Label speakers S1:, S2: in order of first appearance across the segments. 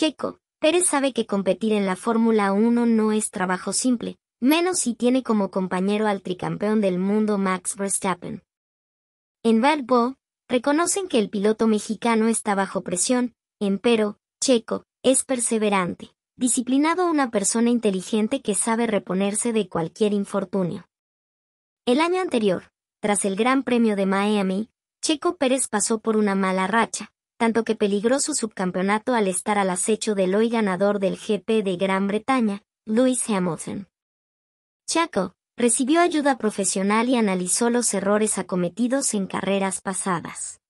S1: Checo, Pérez sabe que competir en la Fórmula 1 no es trabajo simple, menos si tiene como compañero al tricampeón del mundo Max Verstappen. En Red reconocen que el piloto mexicano está bajo presión, empero, Checo, es perseverante, disciplinado una persona inteligente que sabe reponerse de cualquier infortunio. El año anterior, tras el Gran Premio de Miami, Checo Pérez pasó por una mala racha, tanto que peligró su subcampeonato al estar al acecho del hoy ganador del GP de Gran Bretaña, Lewis Hamilton. Chaco, recibió ayuda profesional y analizó los errores acometidos en carreras pasadas.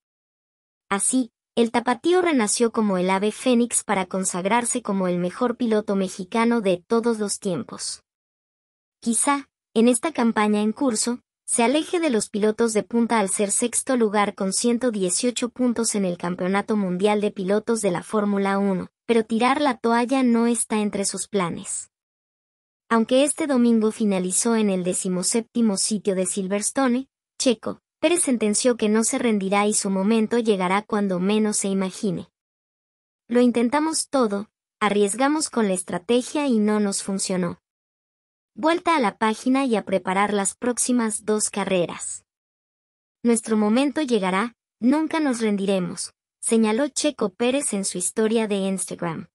S1: Así, el tapatío renació como el ave fénix para consagrarse como el mejor piloto mexicano de todos los tiempos. Quizá, en esta campaña en curso, se aleje de los pilotos de punta al ser sexto lugar con 118 puntos en el Campeonato Mundial de Pilotos de la Fórmula 1, pero tirar la toalla no está entre sus planes. Aunque este domingo finalizó en el decimoséptimo sitio de Silverstone, Checo, Pérez sentenció que no se rendirá y su momento llegará cuando menos se imagine. Lo intentamos todo, arriesgamos con la estrategia y no nos funcionó. Vuelta a la página y a preparar las próximas dos carreras. Nuestro momento llegará, nunca nos rendiremos, señaló Checo Pérez en su historia de Instagram.